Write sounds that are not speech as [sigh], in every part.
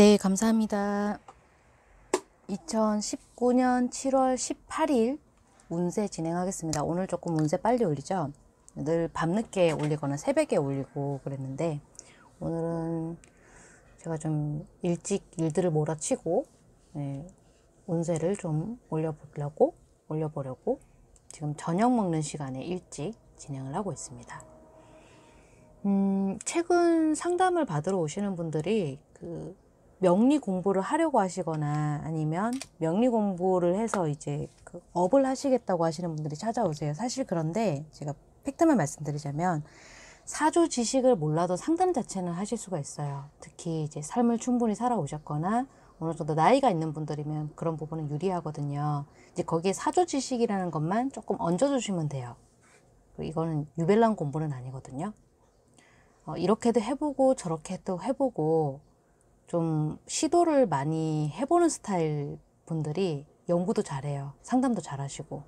네, 감사합니다. 2019년 7월 18일 운세 진행하겠습니다. 오늘 조금 운세 빨리 올리죠? 늘 밤늦게 올리거나 새벽에 올리고 그랬는데 오늘은 제가 좀 일찍 일들을 몰아치고 네, 운세를 좀 올려보려고 올려보려고 지금 저녁 먹는 시간에 일찍 진행을 하고 있습니다. 음, 최근 상담을 받으러 오시는 분들이 그 명리 공부를 하려고 하시거나 아니면 명리 공부를 해서 이제 그 업을 하시겠다고 하시는 분들이 찾아오세요. 사실 그런데 제가 팩트만 말씀드리자면 사주 지식을 몰라도 상담 자체는 하실 수가 있어요. 특히 이제 삶을 충분히 살아오셨거나 어느 정도 나이가 있는 분들이면 그런 부분은 유리하거든요. 이제 거기에 사주 지식이라는 것만 조금 얹어주시면 돼요. 이거는 유별난 공부는 아니거든요. 어, 이렇게도 해보고 저렇게도 해보고 좀 시도를 많이 해보는 스타일 분들이 연구도 잘해요. 상담도 잘하시고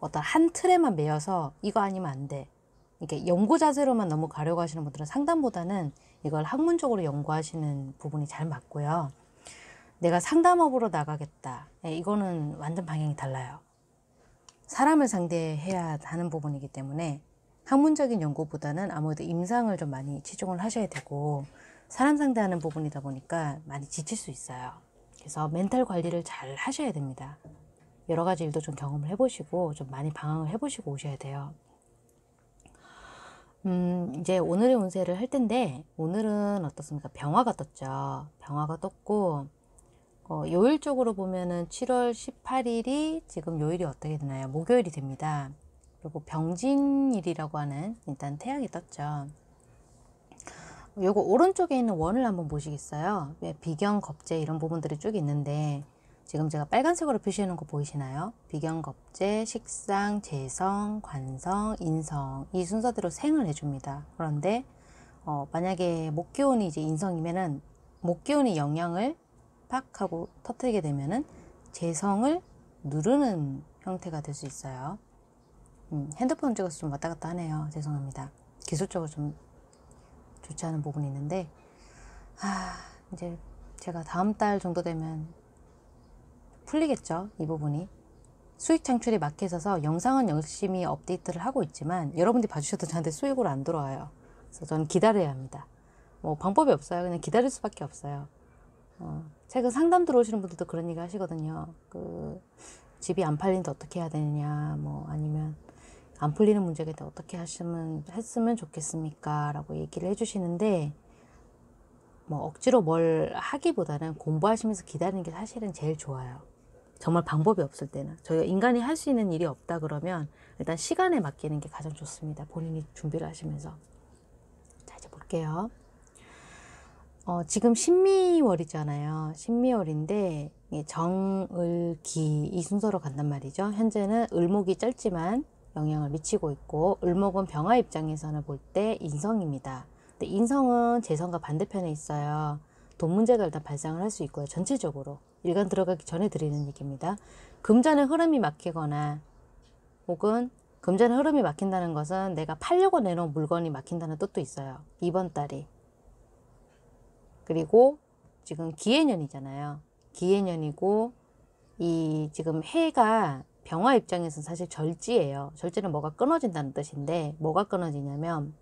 어떤 한 틀에만 매여서 이거 아니면 안 돼. 이렇게 연구 자세로만 너무 가려고 하시는 분들은 상담보다는 이걸 학문적으로 연구하시는 부분이 잘 맞고요. 내가 상담업으로 나가겠다. 네, 이거는 완전 방향이 달라요. 사람을 상대해야 하는 부분이기 때문에 학문적인 연구보다는 아무래도 임상을 좀 많이 치중을 하셔야 되고 사람 상대하는 부분이다 보니까 많이 지칠 수 있어요. 그래서 멘탈 관리를 잘 하셔야 됩니다. 여러 가지 일도 좀 경험을 해보시고 좀 많이 방황을 해보시고 오셔야 돼요. 음, 이제 오늘의 운세를 할 텐데 오늘은 어떻습니까? 병화가 떴죠. 병화가 떴고 어, 요일적으로 보면은 7월 18일이 지금 요일이 어떻게 되나요? 목요일이 됩니다. 그리고 병진일이라고 하는 일단 태양이 떴죠. 요거 오른쪽에 있는 원을 한번 보시겠어요? 예, 비경, 겁제 이런 부분들이 쭉 있는데 지금 제가 빨간색으로 표시해 놓은 거 보이시나요? 비경, 겁제, 식상, 재성, 관성, 인성 이 순서대로 생을 해줍니다. 그런데 어, 만약에 목기운이 이제 인성이면은 목기운이 영향을 팍 하고 터뜨리게 되면은 재성을 누르는 형태가 될 수 있어요. 음, 핸드폰 찍어서 좀 왔다 갔다 하네요. 죄송합니다. 기술적으로 좀 좋지 않은 부분이 있는데 아 이제 제가 다음 달 정도 되면 풀리겠죠 이 부분이 수익 창출이 막혀서서 영상은 열심히 업데이트를 하고 있지만 여러분들이 봐주셔도 저한테 수익으로 안 들어와요 그래서 저는 기다려야 합니다 뭐 방법이 없어요 그냥 기다릴 수밖에 없어요 어, 최근 상담 들어오시는 분들도 그런 얘기 하시거든요 그 집이 안팔린데 어떻게 해야 되느냐 뭐 아니면 안 풀리는 문제에 대해 어떻게 하시면 했으면 좋겠습니까? 라고 얘기를 해주시는데 뭐 억지로 뭘 하기보다는 공부하시면서 기다리는 게 사실은 제일 좋아요. 정말 방법이 없을 때는 저희가 인간이 할 수 있는 일이 없다 그러면 일단 시간에 맡기는 게 가장 좋습니다. 본인이 준비를 하시면서 자 이제 볼게요. 어, 지금 신미월이잖아요. 신미월인데 정을기 이 순서로 간단 말이죠. 현재는 을목이 짧지만 영향을 미치고 있고 을목은 병화 입장에서는 볼 때 인성입니다. 근데 인성은 재성과 반대편에 있어요. 돈 문제가 일단 발생을 할 수 있고요. 전체적으로 일간 들어가기 전에 드리는 얘기입니다. 금전의 흐름이 막히거나 혹은 금전의 흐름이 막힌다는 것은 내가 팔려고 내놓은 물건이 막힌다는 뜻도 있어요. 이번 달이. 그리고 지금 기해년이잖아요. 기해년이고 이 지금 해가 병화 입장에서는 사실 절지예요. 절지는 뭐가 끊어진다는 뜻인데 뭐가 끊어지냐면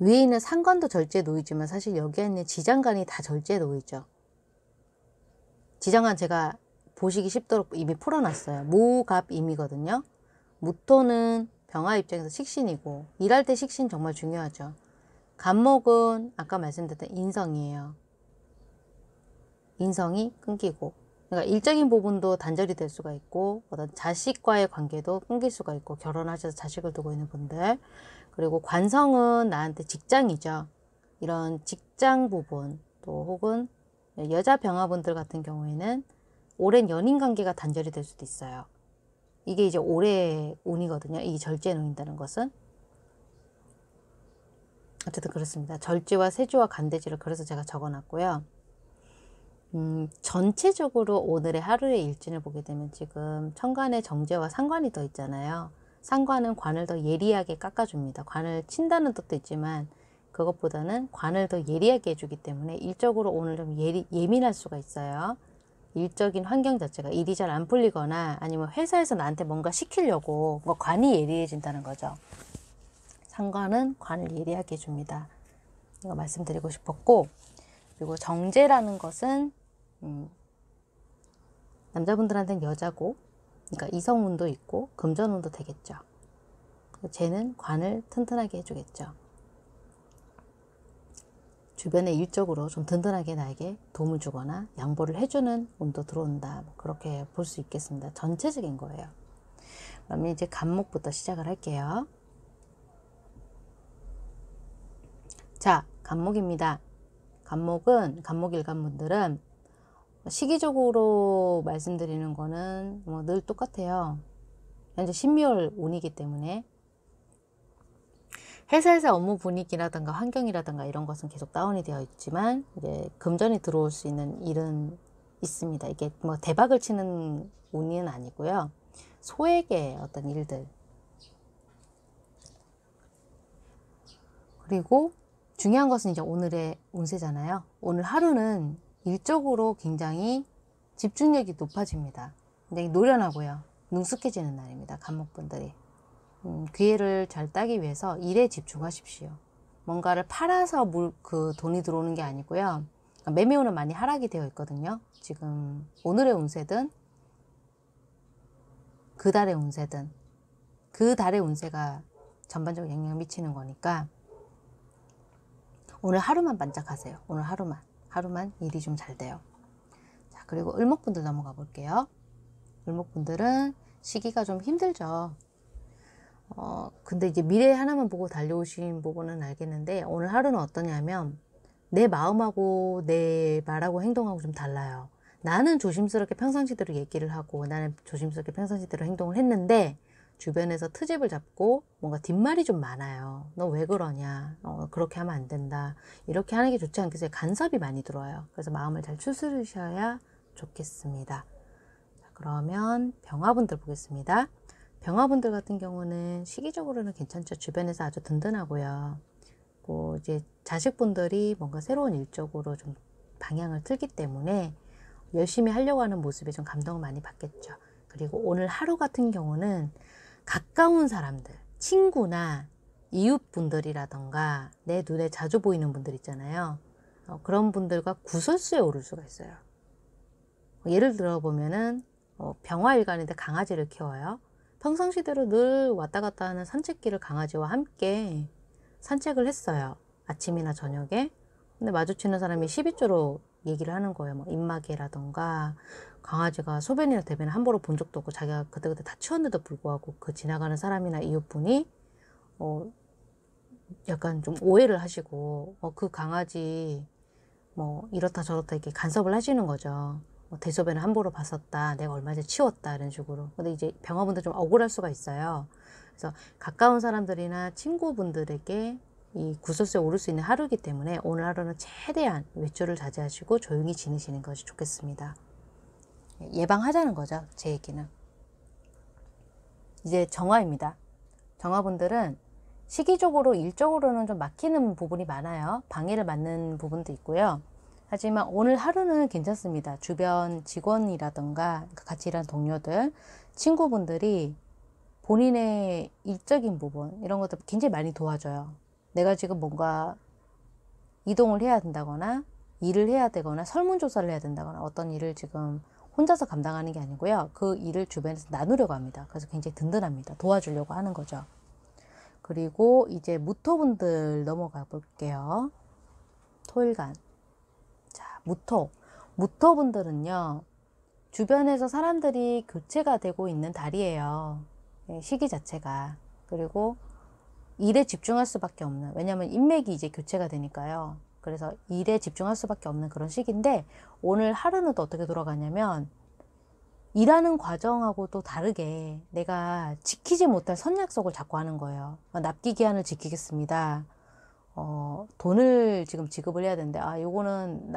위에 있는 상관도 절제에 놓이지만 사실 여기에 있는 지장관이다 절제에 놓이죠. 지장관 제가 보시기 쉽도록 이미 풀어놨어요. 무갑임이거든요 무토는 병화 입장에서 식신이고 일할 때 식신 정말 중요하죠. 갑목은 아까 말씀드렸던 인성이에요. 인성이 끊기고 그러니까 일적인 부분도 단절이 될 수가 있고 어떤 자식과의 관계도 끊길 수가 있고 결혼하셔서 자식을 두고 있는 분들 그리고 관성은 나한테 직장이죠. 이런 직장 부분 또 혹은 여자 병화분들 같은 경우에는 오랜 연인 관계가 단절이 될 수도 있어요. 이게 이제 올해의 운이거든요. 이 절제의 운이다는 것은. 어쨌든 그렇습니다. 절제와 세주와 간대지를 그래서 제가 적어놨고요. 음, 전체적으로 오늘의 하루의 일진을 보게 되면 지금 천간의 정제와 상관이 더 있잖아요. 상관은 관을 더 예리하게 깎아줍니다. 관을 친다는 뜻도 있지만 그것보다는 관을 더 예리하게 해주기 때문에 일적으로 오늘 좀 예리, 예민할 수가 있어요. 일적인 환경 자체가 일이 잘 안 풀리거나 아니면 회사에서 나한테 뭔가 시키려고 뭐 관이 예리해진다는 거죠. 상관은 관을 예리하게 해줍니다. 이거 말씀드리고 싶었고 그리고 정제라는 것은 음, 남자분들한테는 여자고 그러니까 이성운도 있고 금전운도 되겠죠. 쟤는 관을 튼튼하게 해주겠죠. 주변에 일적으로 좀 든든하게 나에게 도움을 주거나 양보를 해주는 운도 들어온다. 뭐 그렇게 볼 수 있겠습니다. 전체적인 거예요. 그러면 이제 간목부터 시작을 할게요. 자, 간목입니다. 간목은 간목일간 분들은 시기적으로 말씀드리는 거는 뭐늘 똑같아요. 현재 12월 운이기 때문에 회사에서 업무 분위기라든가 환경이라든가 이런 것은 계속 다운이 되어 있지만 이제 금전이 들어올 수 있는 일은 있습니다. 이게 뭐 대박을 치는 운은 아니고요. 소액의 어떤 일들 그리고 중요한 것은 이제 오늘의 운세잖아요. 오늘 하루는 일적으로 굉장히 집중력이 높아집니다. 굉장히 노련하고요. 능숙해지는 날입니다. 감목분들이. 음, 기회를 잘 따기 위해서 일에 집중하십시오. 뭔가를 팔아서 물, 그 돈이 들어오는 게 아니고요. 그러니까 매매운은 많이 하락이 되어 있거든요. 지금 오늘의 운세든 그 달의 운세든 그 달의 운세가 전반적으로 영향을 미치는 거니까 오늘 하루만 반짝하세요. 오늘 하루만. 하루만 일이 좀 잘 돼요. 자, 그리고 을목분들 넘어가 볼게요. 을목분들은 시기가 좀 힘들죠. 어, 근데 이제 미래 하나만 보고 달려오신 부분은 알겠는데 오늘 하루는 어떠냐면 내 마음하고 내 말하고 행동하고 좀 달라요. 나는 조심스럽게 평상시대로 얘기를 하고 나는 조심스럽게 평상시대로 행동을 했는데 주변에서 트집을 잡고 뭔가 뒷말이 좀 많아요. 너 왜 그러냐? 어, 그렇게 하면 안 된다. 이렇게 하는 게 좋지 않겠어요? 간섭이 많이 들어요. 그래서 마음을 잘 추스르셔야 좋겠습니다. 자, 그러면 병화분들 보겠습니다. 병화분들 같은 경우는 시기적으로는 괜찮죠. 주변에서 아주 든든하고요. 뭐 이제 자식분들이 뭔가 새로운 일적으로 좀 방향을 틀기 때문에 열심히 하려고 하는 모습에 좀 감동을 많이 받겠죠. 그리고 오늘 하루 같은 경우는 가까운 사람들, 친구나 이웃분들이라던가 내 눈에 자주 보이는 분들 있잖아요. 어, 그런 분들과 구설수에 오를 수가 있어요. 어, 예를 들어 보면은 어, 병화일간인데 강아지를 키워요. 평상시대로 늘 왔다 갔다 하는 산책길을 강아지와 함께 산책을 했어요. 아침이나 저녁에. 근데 마주치는 사람이 12조로 얘기를 하는 거예요. 뭐 입마개라던가 강아지가 소변이나 대변을 함부로 본 적도 없고 자기가 그때그때 다 치웠는데도 불구하고 그 지나가는 사람이나 이웃분이 어 약간 좀 오해를 하시고 어그 강아지 뭐 이렇다 저렇다 이렇게 간섭을 하시는 거죠. 뭐 대소변을 함부로 봤었다. 내가 얼마 전에 치웠다. 이런 식으로. 근데 이제 병화분들 좀 억울할 수가 있어요. 그래서 가까운 사람들이나 친구분들에게 이 구설수에 오를 수 있는 하루이기 때문에 오늘 하루는 최대한 외출을 자제하시고 조용히 지내시는 것이 좋겠습니다. 예방하자는 거죠. 제 얘기는. 이제 정화입니다. 정화분들은 시기적으로 일적으로는 좀 막히는 부분이 많아요. 방해를 받는 부분도 있고요. 하지만 오늘 하루는 괜찮습니다. 주변 직원이라든가 같이 일하는 동료들, 친구분들이 본인의 일적인 부분 이런 것도 굉장히 많이 도와줘요. 내가 지금 뭔가 이동을 해야 된다거나 일을 해야 되거나 설문조사를 해야 된다거나 어떤 일을 지금 혼자서 감당하는 게 아니고요. 그 일을 주변에서 나누려고 합니다. 그래서 굉장히 든든합니다. 도와주려고 하는 거죠. 그리고 이제 무토분들 넘어가 볼게요. 토일간. 자, 무토. 무토분들은요. 주변에서 사람들이 교체가 되고 있는 달이에요. 예, 시기 자체가. 그리고 일에 집중할 수밖에 없는 왜냐하면 인맥이 이제 교체가 되니까요. 그래서 일에 집중할 수밖에 없는 그런 시기인데 오늘 하루는 또 어떻게 돌아가냐면 일하는 과정하고 또 다르게 내가 지키지 못할 선약속을 자꾸 하는 거예요. 어, 납기 기한을 지키겠습니다. 어, 돈을 지금 지급을 해야 되는데, 아, 요거는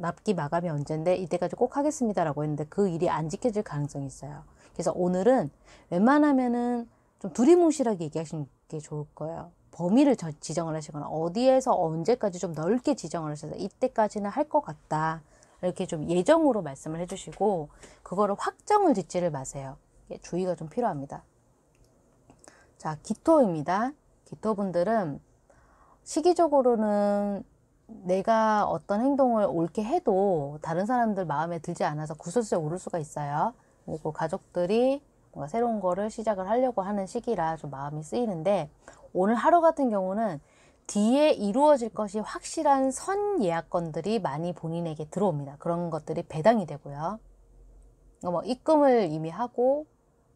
납, 기 마감이 언젠데, 이때까지 꼭 하겠습니다라고 했는데, 그 일이 안 지켜질 가능성이 있어요. 그래서 오늘은 웬만하면은 좀 두리뭉실하게 얘기하시면 게 좋을 거예요. 범위를 지정을 하시거나 어디에서 언제까지 좀 넓게 지정을 하셔서 이때까지는 할 것 같다. 이렇게 좀 예정으로 말씀을 해주시고 그거를 확정을 짓지를 마세요. 주의가 좀 필요합니다. 자, 기토입니다. 기토분들은 시기적으로는 내가 어떤 행동을 옳게 해도 다른 사람들 마음에 들지 않아서 구설수에 오를 수가 있어요. 그리고 가족들이 뭔가 새로운 거를 시작을 하려고 하는 시기라 좀 마음이 쓰이는데 오늘 하루 같은 경우는 뒤에 이루어질 것이 확실한 선 예약건들이 많이 본인에게 들어옵니다. 그런 것들이 배당이 되고요. 그러니까 뭐 입금을 이미 하고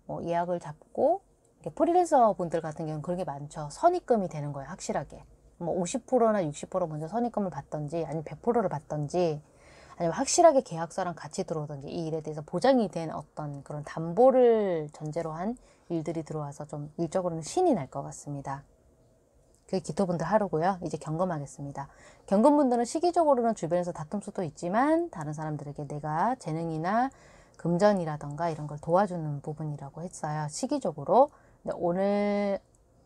뭐 예약을 잡고 이렇게 프리랜서 분들 같은 경우는 그런 게 많죠. 선입금이 되는 거예요, 확실하게. 뭐 50%나 60% 먼저 선입금을 받던지 아니면 100%를 받던지 아니면 확실하게 계약서랑 같이 들어오든지 이 일에 대해서 보장이 된 어떤 그런 담보를 전제로 한 일들이 들어와서 좀 일적으로는 신이 날 것 같습니다. 그게 기토분들 하루고요. 이제 경검하겠습니다. 경검분들은 시기적으로는 주변에서 다툼 수도 있지만 다른 사람들에게 내가 재능이나 금전이라던가 이런 걸 도와주는 부분이라고 했어요. 시기적으로. 근데 오늘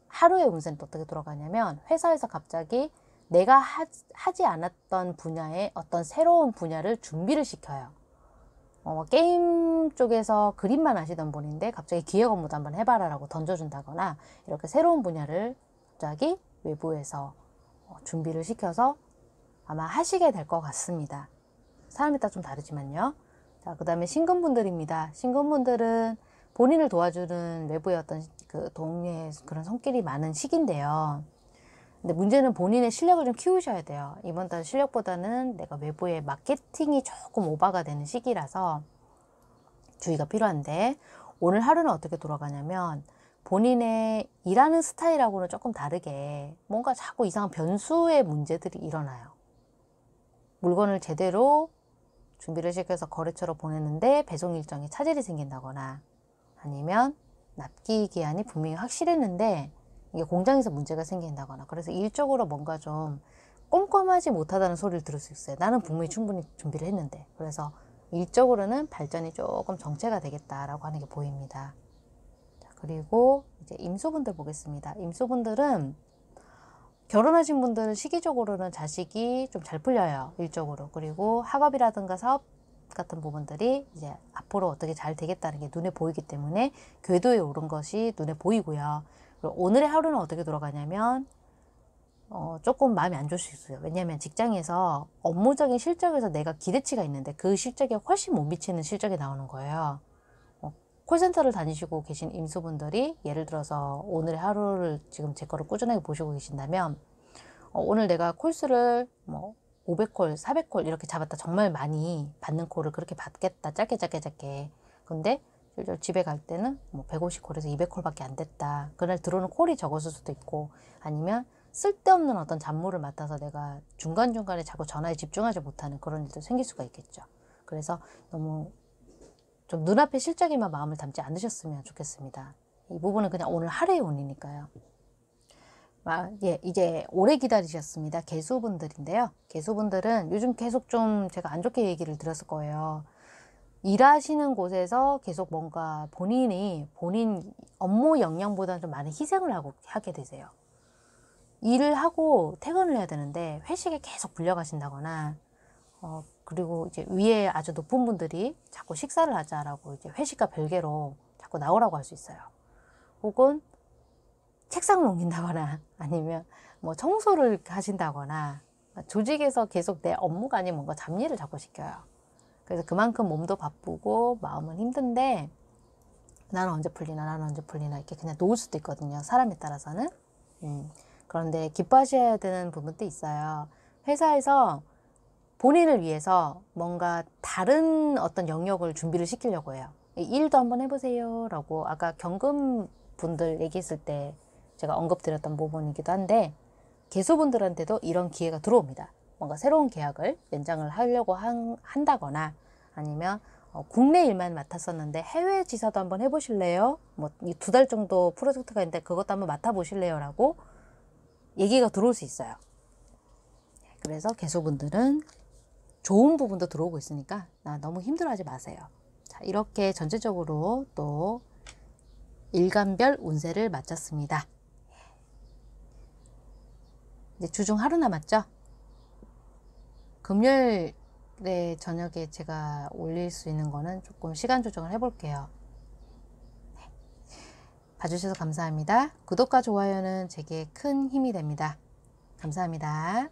하루의 운세는 어떻게 돌아가냐면 회사에서 갑자기 내가 하, 지 않았던 분야에 어떤 새로운 분야를 준비를 시켜요. 어, 뭐 게임 쪽에서 그림만 아시던 분인데 갑자기 기획 업무도 한번 해봐라 라고 던져준다거나 이렇게 새로운 분야를 갑자기 외부에서 어, 준비를 시켜서 아마 하시게 될 것 같습니다. 사람에 따라 좀 다르지만요. 자, 그 다음에 신근분들입니다. 신근분들은 본인을 도와주는 외부의 어떤 그동의 그런 손길이 많은 시기인데요. 근데 문제는 본인의 실력을 좀 키우셔야 돼요. 이번 달 실력보다는 내가 외부의 마케팅이 조금 오바가 되는 시기라서 주의가 필요한데 오늘 하루는 어떻게 돌아가냐면 본인의 일하는 스타일하고는 조금 다르게 뭔가 자꾸 이상한 변수의 문제들이 일어나요. 물건을 제대로 준비를 시켜서 거래처로 보냈는데 배송 일정이 차질이 생긴다거나 아니면 납기 기한이 분명히 확실했는데 이게 공장에서 문제가 생긴다거나 그래서 일적으로 뭔가 좀 꼼꼼하지 못하다는 소리를 들을 수 있어요. 나는 분명히 충분히 준비를 했는데 그래서 일적으로는 발전이 조금 정체가 되겠다라고 하는 게 보입니다. 자, 그리고 이제 임수분들 보겠습니다. 임수분들은 결혼하신 분들은 시기적으로는 자식이 좀 잘 풀려요. 일적으로. 그리고 학업이라든가 사업 같은 부분들이 이제 앞으로 어떻게 잘 되겠다는 게 눈에 보이기 때문에 궤도에 오른 것이 눈에 보이고요. 오늘의 하루는 어떻게 돌아가냐면 어, 조금 마음이 안 좋을 수 있어요. 왜냐하면 직장에서 업무적인 실적에서 내가 기대치가 있는데 그 실적에 훨씬 못 미치는 실적이 나오는 거예요. 어, 콜센터를 다니시고 계신 임수분들이 예를 들어서 오늘의 하루를 지금 제 거를 꾸준하게 보시고 계신다면 어, 오늘 내가 콜수를 뭐 500콜, 400콜 이렇게 잡았다 정말 많이 받는 콜을 그렇게 받겠다 짧게 짧게 짧게 근데 실제로 집에 갈 때는 뭐 150콜에서 200콜밖에 안 됐다. 그날 들어오는 콜이 적었을 수도 있고 아니면 쓸데없는 어떤 잡무를 맡아서 내가 중간중간에 자꾸 전화에 집중하지 못하는 그런 일도 생길 수가 있겠죠. 그래서 너무 좀 눈앞에 실적에만 마음을 담지 않으셨으면 좋겠습니다. 이 부분은 그냥 오늘 하루의 운이니까요. 아, 예, 이제 오래 기다리셨습니다. 개수분들인데요. 개수분들은 요즘 계속 좀 제가 안 좋게 얘기를 들었을 거예요. 일하시는 곳에서 계속 뭔가 본인이 본인 업무 역량보다 는좀 많은 희생을 하고 하게 되세요. 일을 하고 퇴근을 해야 되는데 회식에 계속 불려가신다거나 어, 그리고 이제 위에 아주 높은 분들이 자꾸 식사를 하자라고 이제 회식과 별개로 자꾸 나오라고 할 수 있어요. 혹은 책상을 옮긴다거나 [laughs] 아니면 뭐 청소를 하신다거나 조직에서 계속 내 업무가 아 뭔가 잡일을 자꾸 시켜요. 그래서 그만큼 몸도 바쁘고 마음은 힘든데 나는 언제 풀리나 나는 언제 풀리나 이렇게 그냥 놓을 수도 있거든요. 사람에 따라서는. 음. 그런데 기뻐하셔야 되는 부분도 있어요. 회사에서 본인을 위해서 뭔가 다른 어떤 영역을 준비를 시키려고 해요. 일도 한번 해보세요. 라고 아까 경금 분들 얘기했을 때 제가 언급드렸던 부분이기도 한데 개수분들한테도 이런 기회가 들어옵니다. 뭔가 새로운 계약을 연장을 하려고 한, 다거나 아니면 어, 국내 일만 맡았었는데 해외 지사도 한번 해보실래요? 뭐두 달 정도 프로젝트가 있는데 그것도 한번 맡아보실래요? 라고 얘기가 들어올 수 있어요. 그래서 개수분들은 좋은 부분도 들어오고 있으니까 나 너무 힘들어하지 마세요. 자, 이렇게 전체적으로 또 일간별 운세를 마쳤습니다. 이제 주중 하루 남았죠? 금요일 네, 저녁에 제가 올릴 수 있는 거는 조금 시간 조정을 해볼게요. 네. 봐주셔서 감사합니다. 구독과 좋아요는 제게 큰 힘이 됩니다. 감사합니다.